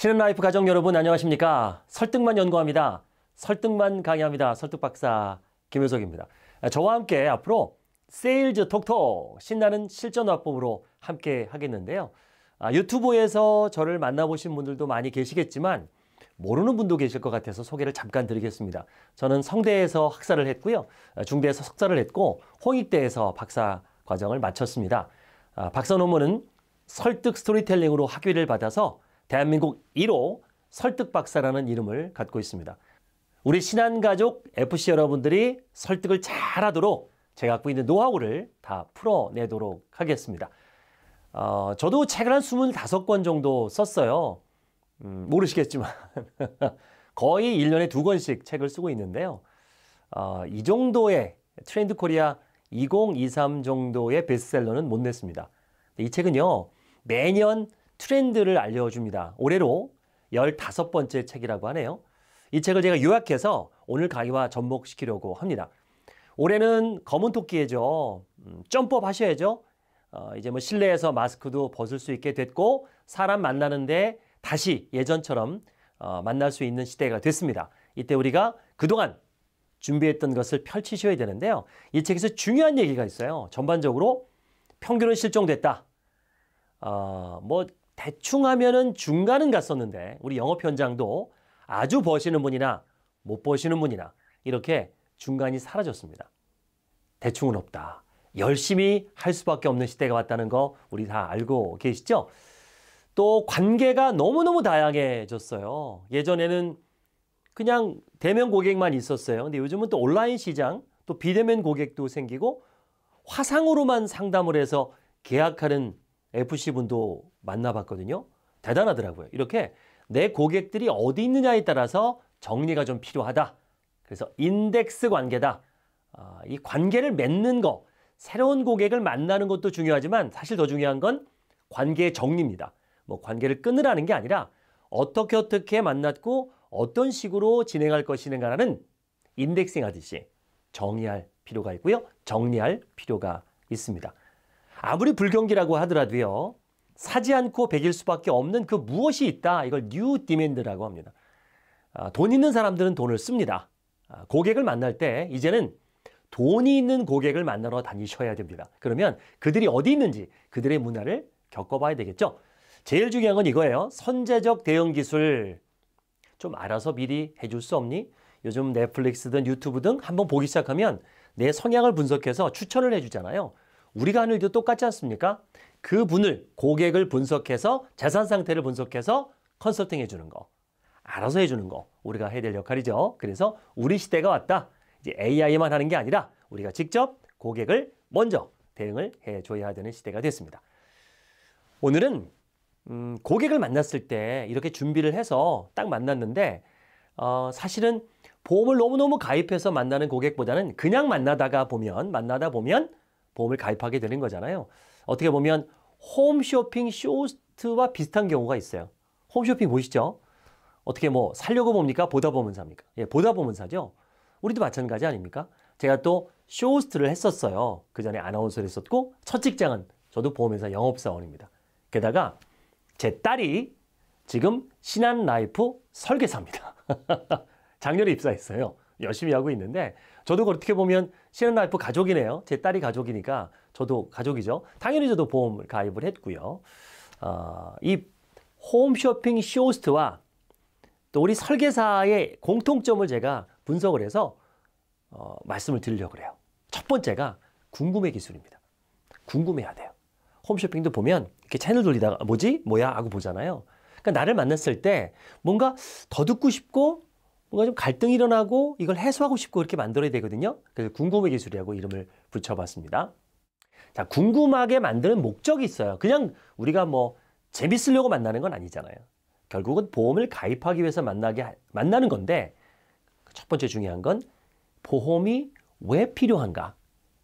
신앤라이프 가정 여러분 안녕하십니까? 설득만 연구합니다. 설득만 강의합니다. 설득박사 김효석입니다. 저와 함께 앞으로 세일즈 톡톡 신나는 실전 화법으로 함께 하겠는데요. 아, 유튜브에서 저를 만나보신 분들도 많이 계시겠지만 모르는 분도 계실 것 같아서 소개를 잠깐 드리겠습니다. 저는 성대에서 학사를 했고요. 아, 중대에서 석사를 했고 홍익대에서 박사 과정을 마쳤습니다. 아, 박사 논문은 설득 스토리텔링으로 학위를 받아서 대한민국 1호 설득 박사라는 이름을 갖고 있습니다. 우리 신한가족 FC 여러분들이 설득을 잘하도록 제가 갖고 있는 노하우를 다 풀어내도록 하겠습니다. 어, 저도 책을 한 25권 정도 썼어요. 음, 모르시겠지만 거의 1년에 두 권씩 책을 쓰고 있는데요. 어, 이 정도의 트렌드 코리아 2023 정도의 베스트셀러는 못 냈습니다. 이 책은요. 매년 트렌드를 알려줍니다. 올해로 15번째 책이라고 하네요. 이 책을 제가 요약해서 오늘 강의와 접목시키려고 합니다. 올해는 검은 토끼죠. 음, 점법 하셔야죠. 어, 이제 뭐 실내에서 마스크도 벗을 수 있게 됐고 사람 만나는데 다시 예전처럼 어, 만날 수 있는 시대가 됐습니다. 이때 우리가 그동안 준비했던 것을 펼치셔야 되는데요. 이 책에서 중요한 얘기가 있어요. 전반적으로 평균은 실종됐다. 어, 뭐 대충 하면은 중간은 갔었는데 우리 영업 현장도 아주 버시는 분이나 못 버시는 분이나 이렇게 중간이 사라졌습니다. 대충은 없다. 열심히 할 수밖에 없는 시대가 왔다는 거 우리 다 알고 계시죠? 또 관계가 너무너무 다양해졌어요. 예전에는 그냥 대면 고객만 있었어요. 근데 요즘은 또 온라인 시장, 또 비대면 고객도 생기고 화상으로만 상담을 해서 계약하는 FC분도 만나봤거든요. 대단하더라고요. 이렇게 내 고객들이 어디 있느냐에 따라서 정리가 좀 필요하다. 그래서 인덱스 관계다. 아, 이 관계를 맺는 거, 새로운 고객을 만나는 것도 중요하지만 사실 더 중요한 건 관계의 정리입니다. 뭐 관계를 끊으라는 게 아니라 어떻게 어떻게 만났고 어떤 식으로 진행할 것이냐라는 인덱싱 하듯이 정의할 필요가 있고요. 정리할 필요가 있습니다. 아무리 불경기라고 하더라도요. 사지 않고 베길 수밖에 없는 그 무엇이 있다. 이걸 뉴 디맨드라고 합니다. 아, 돈 있는 사람들은 돈을 씁니다. 아, 고객을 만날 때 이제는 돈이 있는 고객을 만나러 다니셔야 됩니다. 그러면 그들이 어디 있는지 그들의 문화를 겪어봐야 되겠죠. 제일 중요한 건 이거예요. 선제적 대응 기술. 좀 알아서 미리 해줄 수 없니? 요즘 넷플릭스든 유튜브 등 한번 보기 시작하면 내 성향을 분석해서 추천을 해주잖아요. 우리가 하는 일도 똑같지 않습니까? 그 분을, 고객을 분석해서 재산 상태를 분석해서 컨설팅 해주는 거. 알아서 해주는 거. 우리가 해야 될 역할이죠. 그래서 우리 시대가 왔다. 이제 AI만 하는 게 아니라 우리가 직접 고객을 먼저 대응을 해줘야 되는 시대가 됐습니다. 오늘은 음, 고객을 만났을 때 이렇게 준비를 해서 딱 만났는데 어, 사실은 보험을 너무너무 가입해서 만나는 고객보다는 그냥 만나다가 보면 만나다 보면 보험을 가입하게 되는 거잖아요. 어떻게 보면 홈쇼핑 쇼스트와 비슷한 경우가 있어요. 홈쇼핑 보시죠? 어떻게 뭐 살려고 봅니까? 보다 보면 삽니까? 예, 보다 보면 사죠. 우리도 마찬가지 아닙니까? 제가 또쇼스트를 했었어요. 그 전에 아나운서를 했었고 첫 직장은 저도 보험회사 영업사원입니다. 게다가 제 딸이 지금 신한라이프 설계사입니다. 작년에 입사했어요. 열심히 하고 있는데 저도 그렇게 보면 시은 라이프 가족이네요. 제 딸이 가족이니까 저도 가족이죠. 당연히 저도 보험 을 가입을 했고요. 어, 이 홈쇼핑 쇼호스트와 또 우리 설계사의 공통점을 제가 분석을 해서 어, 말씀을 드리려고 그래요첫 번째가 궁금해 기술입니다. 궁금해야 돼요. 홈쇼핑도 보면 이렇게 채널 돌리다가 뭐지? 뭐야? 하고 보잖아요. 그러니까 나를 만났을 때 뭔가 더 듣고 싶고 뭔가 좀 갈등이 일어나고 이걸 해소하고 싶고 그렇게 만들어야 되거든요. 그래서 궁금의 기술이라고 이름을 붙여봤습니다. 자, 궁금하게 만드는 목적이 있어요. 그냥 우리가 뭐 재밌으려고 만나는 건 아니잖아요. 결국은 보험을 가입하기 위해서 만나게, 만나는 건데 첫 번째 중요한 건 보험이 왜 필요한가?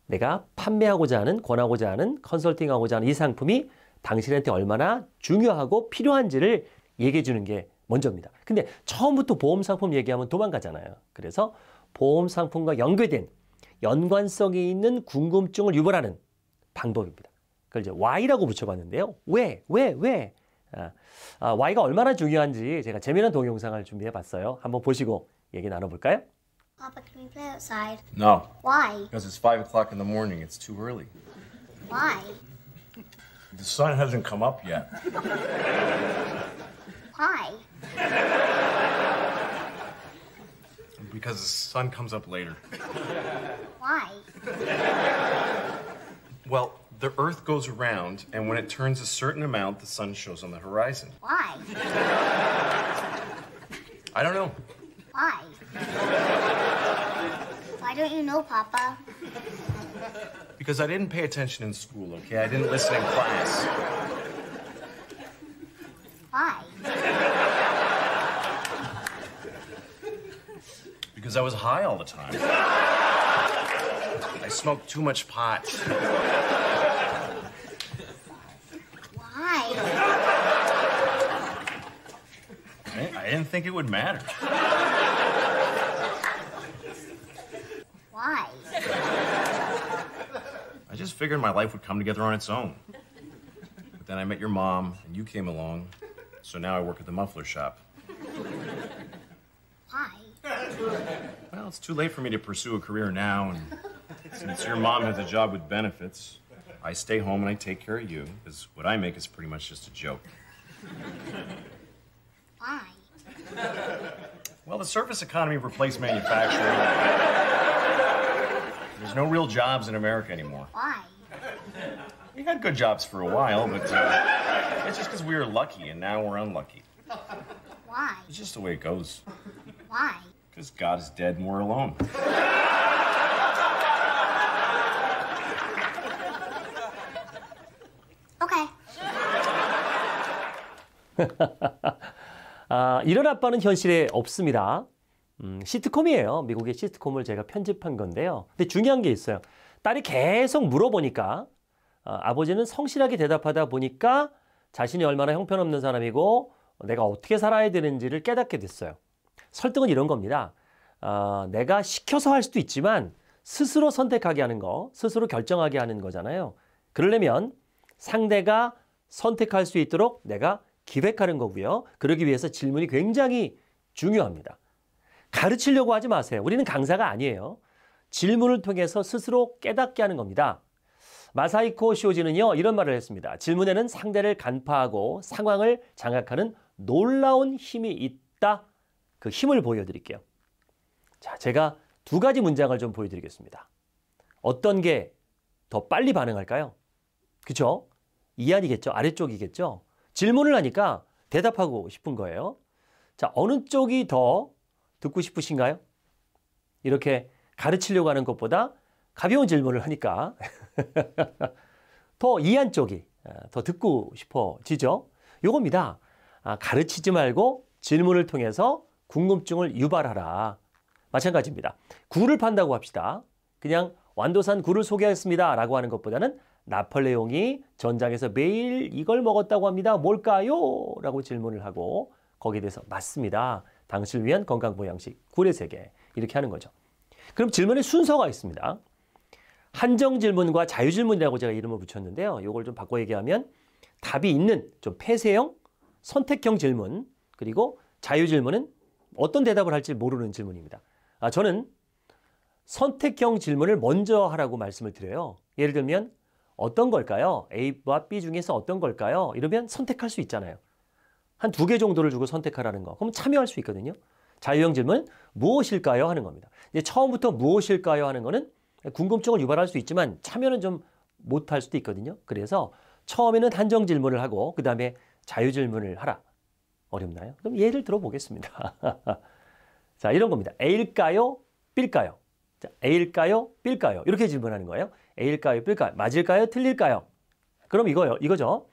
내가 판매하고자 하는, 권하고자 하는, 컨설팅하고자 하는 이 상품이 당신한테 얼마나 중요하고 필요한지를 얘기해 주는 게 먼저입니다. 근데 처음부터 보험 상품 얘기하면 도망가잖아요. 그래서 보험 상품과 연계된 연관성이 있는 궁금증을 유발하는 방법입니다. 그걸 이제 Y라고 붙여봤는데요. 왜, 왜, 왜? 아, 아, Y가 얼마나 중요한지 제가 재미난 동영상을 준비해봤어요. 한번 보시고 얘기 나눠볼까요? Papa, can we play outside? No. Why? Because it's 5 o'clock in the morning. It's too early. Why? The sun hasn't come up yet. Why? Because the sun comes up later. Why? Well, the Earth goes around, and when it turns a certain amount, the sun shows on the horizon. Why? I don't know. Why? Why don't you know, Papa? Because I didn't pay attention in school, okay? I didn't listen in class. Why? because I was high all the time. I smoked too much pot. Why? I didn't think it would matter. Why? I just figured my life would come together on its own. But then I met your mom, and you came along, so now I work at the muffler shop. Why? well, it's too late for me to pursue a career now. And since your mom has a job with benefits, I stay home and I take care of you because what I make is pretty much just a joke. Why? Well, the service economy replaced manufacturing. There's no real jobs in America anymore. Why? We had good jobs for a while, but uh, it's just because we were lucky and now we're unlucky. Why? It's just the way it goes. Why? Because God is dead and we're alone. Okay. 아, 이런 아빠는 현실에 없습니다. 음, 시트콤이에요. 미국의 시트콤을 제가 편집한 건데요. 근데 중요한 게 있어요. 딸이 계속 물어보니까 아, 아버지는 성실하게 대답하다 보니까 자신이 얼마나 형편없는 사람이고 내가 어떻게 살아야 되는지를 깨닫게 됐어요. 설득은 이런 겁니다. 어, 내가 시켜서 할 수도 있지만 스스로 선택하게 하는 거, 스스로 결정하게 하는 거잖아요. 그러려면 상대가 선택할 수 있도록 내가 기획하는 거고요. 그러기 위해서 질문이 굉장히 중요합니다. 가르치려고 하지 마세요. 우리는 강사가 아니에요. 질문을 통해서 스스로 깨닫게 하는 겁니다. 마사이코 시오지는요, 이런 말을 했습니다. 질문에는 상대를 간파하고 상황을 장악하는 놀라운 힘이 있다 그 힘을 보여드릴게요. 자, 제가 두 가지 문장을 좀 보여드리겠습니다. 어떤 게 더 빨리 반응할까요? 그쵸? 이안이겠죠? 아래쪽이겠죠? 질문을 하니까 대답하고 싶은 거예요. 자, 어느 쪽이 더 듣고 싶으신가요? 이렇게 가르치려고 하는 것보다 가벼운 질문을 하니까 더 이한 쪽이 아, 더 듣고 싶어지죠? 요겁니다. 아, 가르치지 말고 질문을 통해서 궁금증을 유발하라. 마찬가지입니다. 굴을 판다고 합시다. 그냥 완도산 굴을 소개하겠습니다. 라고 하는 것보다는 나폴레옹이 전장에서 매일 이걸 먹었다고 합니다. 뭘까요? 라고 질문을 하고 거기에 대해서 맞습니다. 당신을 위한 건강 보양식 굴의 세계 이렇게 하는 거죠. 그럼 질문의 순서가 있습니다. 한정 질문과 자유 질문이라고 제가 이름을 붙였는데요. 이걸 좀 바꿔 얘기하면 답이 있는 좀 폐쇄형 선택형 질문 그리고 자유 질문은 어떤 대답을 할지 모르는 질문입니다. 아, 저는 선택형 질문을 먼저 하라고 말씀을 드려요. 예를 들면 어떤 걸까요? A와 B 중에서 어떤 걸까요? 이러면 선택할 수 있잖아요. 한 두 개 정도를 주고 선택하라는 거. 그럼 참여할 수 있거든요. 자유형 질문 무엇일까요? 하는 겁니다. 이제 처음부터 무엇일까요? 하는 거는 궁금증을 유발할 수 있지만 참여는 좀 못할 수도 있거든요. 그래서 처음에는 한정 질문을 하고 그 다음에 자유 질문을 하라. 어렵나요? 그럼 예를 들어보겠습니다. 자, 이런 겁니다. A일까요? B일까요? 자, A일까요? B일까요? 이렇게 질문하는 거예요. A일까요? B일까요? 맞을까요? 틀릴까요? 그럼 이거요. 이거죠.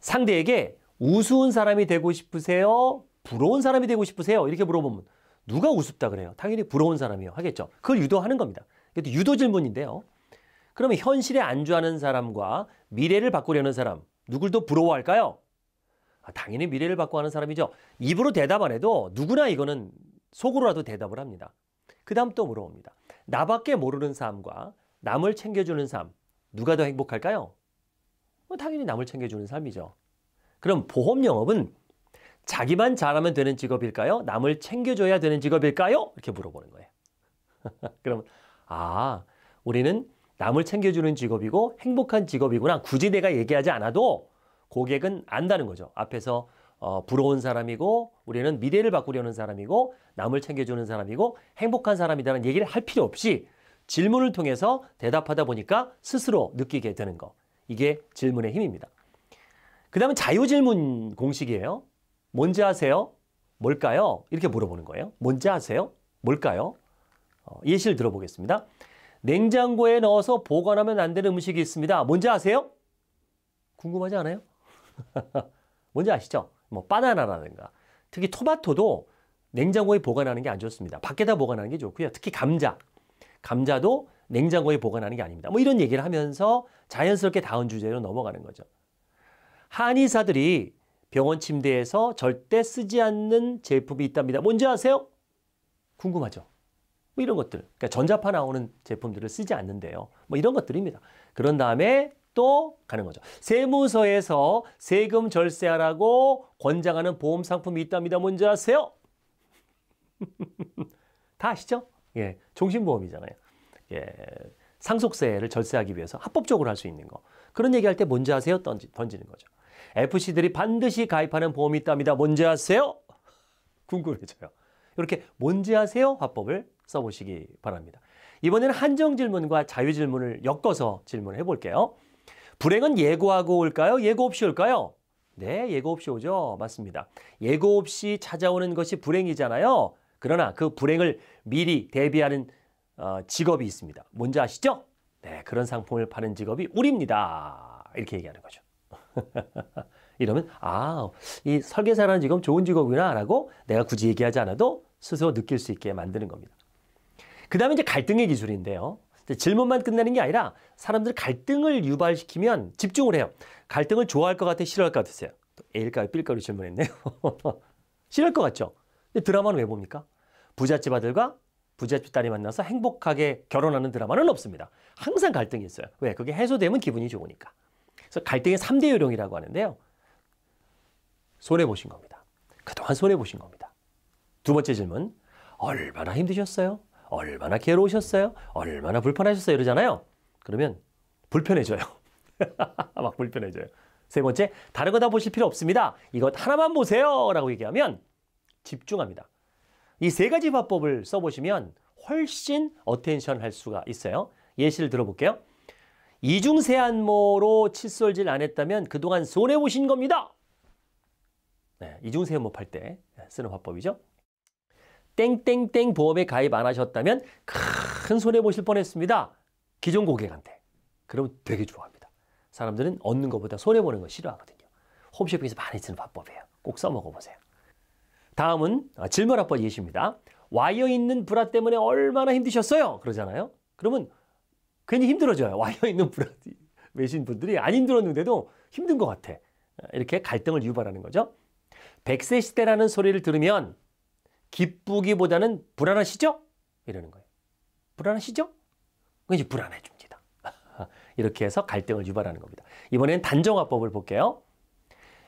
상대에게 우스운 사람이 되고 싶으세요? 부러운 사람이 되고 싶으세요? 이렇게 물어보면 누가 우습다 그래요? 당연히 부러운 사람이요. 하겠죠. 그걸 유도하는 겁니다. 이것도 유도 질문인데요. 그러면 현실에 안주하는 사람과 미래를 바꾸려는 사람, 누굴 더 부러워할까요? 아, 당연히 미래를 바꿔가는 사람이죠. 입으로 대답 안 해도 누구나 이거는 속으로라도 대답을 합니다. 그 다음 또 물어봅니다. 나밖에 모르는 삶과 남을 챙겨주는 삶, 누가 더 행복할까요? 뭐 당연히 남을 챙겨주는 삶이죠. 그럼 보험 영업은 자기만 잘하면 되는 직업일까요? 남을 챙겨줘야 되는 직업일까요? 이렇게 물어보는 거예요. 그럼, 아, 우리는 남을 챙겨주는 직업이고 행복한 직업이구나. 굳이 내가 얘기하지 않아도 고객은 안다는 거죠. 앞에서 어, 부러운 사람이고 우리는 미래를 바꾸려는 사람이고 남을 챙겨주는 사람이고 행복한 사람이라는 얘기를 할 필요 없이 질문을 통해서 대답하다 보니까 스스로 느끼게 되는 거. 이게 질문의 힘입니다. 그 다음에 자유질문 공식이에요. 뭔지 아세요? 뭘까요? 이렇게 물어보는 거예요. 뭔지 아세요? 뭘까요? 어, 예시를 들어보겠습니다. 냉장고에 넣어서 보관하면 안 되는 음식이 있습니다. 뭔지 아세요? 궁금하지 않아요? 뭔지 아시죠? 뭐 바나나라든가 특히 토마토도 냉장고에 보관하는 게 안 좋습니다. 밖에다 보관하는 게 좋고요. 특히 감자, 감자도 냉장고에 보관하는 게 아닙니다. 뭐 이런 얘기를 하면서 자연스럽게 다음 주제로 넘어가는 거죠. 한의사들이 병원 침대에서 절대 쓰지 않는 제품이 있답니다. 뭔지 아세요? 궁금하죠? 뭐 이런 것들. 그러니까 전자파 나오는 제품들을 쓰지 않는데요. 뭐 이런 것들입니다. 그런 다음에 또 가는 거죠. 세무서에서 세금 절세하라고 권장하는 보험 상품이 있답니다. 뭔지 아세요? 다 아시죠? 예, 종신보험이잖아요. 예, 상속세를 절세하기 위해서 합법적으로 할 수 있는 거. 그런 얘기할 때 뭔지 아세요? 던지, 던지는 거죠. FC들이 반드시 가입하는 보험이 있답니다. 뭔지 아세요? 궁금해져요. 이렇게 뭔지 아세요? 화법을 써보시기 바랍니다. 이번에는 한정 질문과 자유 질문을 엮어서 질문을 해볼게요. 불행은 예고하고 올까요? 예고 없이 올까요? 네, 예고 없이 오죠. 맞습니다. 예고 없이 찾아오는 것이 불행이잖아요. 그러나 그 불행을 미리 대비하는 어, 직업이 있습니다. 뭔지 아시죠? 네, 그런 상품을 파는 직업이 우리입니다. 이렇게 얘기하는 거죠. 이러면 아, 이 설계사라는 직업 좋은 직업이구나 라고 내가 굳이 얘기하지 않아도 스스로 느낄 수 있게 만드는 겁니다. 그 다음에 이제 갈등의 기술인데요. 질문만 끝내는 게 아니라 사람들 갈등을 유발시키면 집중을 해요. 갈등을 좋아할 것 같아, 싫어할 것 같으세요? A일까요? B일까요? 질문했네요. 싫을 것 같죠? 근데 드라마는 왜 봅니까? 부잣집 아들과 부잣집 딸이 만나서 행복하게 결혼하는 드라마는 없습니다. 항상 갈등이 있어요. 왜? 그게 해소되면 기분이 좋으니까. 그래서 갈등의 3대 요령이라고 하는데요. 손해보신 겁니다. 그동안 손해보신 겁니다. 두 번째 질문. 얼마나 힘드셨어요? 얼마나 괴로우셨어요? 얼마나 불편하셨어요? 이러잖아요. 그러면 불편해져요. 막 불편해져요. 세 번째, 다른 거 다 보실 필요 없습니다. 이것 하나만 보세요. 라고 얘기하면 집중합니다. 이 세 가지 화법을 써보시면 훨씬 어텐션 할 수가 있어요. 예시를 들어볼게요. 이중세안모로 칫솔질 안 했다면 그동안 손해보신 겁니다. 네, 이중세안모 팔 때 쓰는 화법이죠. 땡땡땡 보험에 가입 안 하셨다면 큰 손해 보실 뻔했습니다. 기존 고객한테. 그러면 되게 좋아합니다. 사람들은 얻는 것보다 손해 보는 걸 싫어하거든요. 홈쇼핑에서 많이 쓰는 방법이에요꼭 써먹어 보세요. 다음은 아, 질문화법 예시입니다. 와이어 있는 브라 때문에 얼마나 힘드셨어요? 그러잖아요. 그러면 괜히 힘들어져요. 와이어 있는 브라 외신 분들이 안 힘들었는데도 힘든 것 같아. 이렇게 갈등을 유발하는 거죠. 백세 시대라는 소리를 들으면 기쁘기보다는 불안하시죠? 이러는 거예요. 불안하시죠? 그게 불안해집니다. 이렇게 해서 갈등을 유발하는 겁니다. 이번엔 단정화법을 볼게요.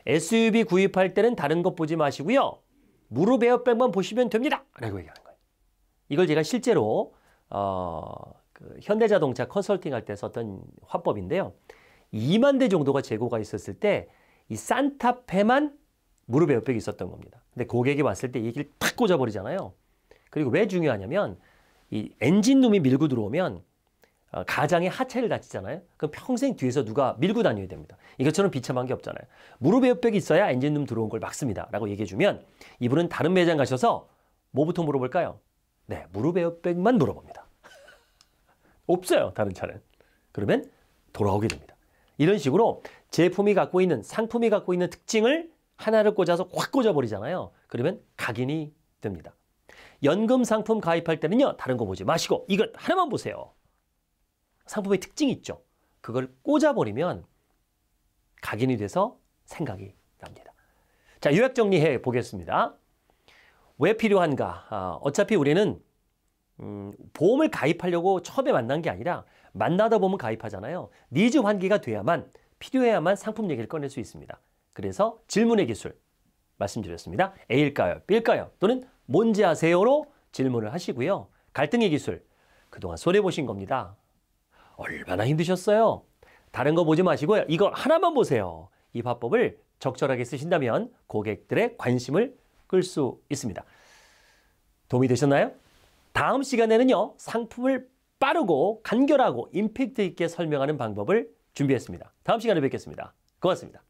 SUV 구입할 때는 다른 것 보지 마시고요. 무릎 에어백만 보시면 됩니다. 라고 얘기하는 거예요. 이걸 제가 실제로 어, 그 현대자동차 컨설팅 할 때 썼던 화법인데요. 2만 대 정도가 재고가 있었을 때 이 산타페만 무릎에 옆벽이 있었던 겁니다. 근데 고객이 왔을 때 얘기를 탁 꽂아버리잖아요. 그리고 왜 중요하냐면 이 엔진룸이 밀고 들어오면 어, 가장의 하체를 다치잖아요. 그럼 평생 뒤에서 누가 밀고 다녀야 됩니다. 이것처럼 비참한 게 없잖아요. 무릎에 옆벽이 있어야 엔진룸 들어온 걸 막습니다. 라고 얘기해주면 이분은 다른 매장 가셔서 뭐부터 물어볼까요? 네, 무릎에 옆백만 물어봅니다. 없어요, 다른 차는. 그러면 돌아오게 됩니다. 이런 식으로 제품이 갖고 있는, 상품이 갖고 있는 특징을 하나를 꽂아서 확 꽂아버리잖아요. 그러면 각인이 됩니다. 연금 상품 가입할 때는요. 다른 거 보지 마시고 이것 하나만 보세요. 상품의 특징이 있죠. 그걸 꽂아버리면 각인이 돼서 생각이 납니다. 자, 요약 정리해 보겠습니다. 왜 필요한가? 아, 어차피 우리는 음, 보험을 가입하려고 처음에 만난 게 아니라 만나다 보면 가입하잖아요. 니즈 네 환기가 돼야만 필요해야만 상품 얘기를 꺼낼 수 있습니다. 그래서 질문의 기술 말씀드렸습니다. A일까요? B일까요? 또는 뭔지 아세요로 질문을 하시고요. 갈등의 기술 그동안 손해보신 겁니다. 얼마나 힘드셨어요? 다른 거 보지 마시고요. 이거 하나만 보세요. 이 화법을 적절하게 쓰신다면 고객들의 관심을 끌 수 있습니다. 도움이 되셨나요? 다음 시간에는요. 상품을 빠르고 간결하고 임팩트 있게 설명하는 방법을 준비했습니다. 다음 시간에 뵙겠습니다. 고맙습니다.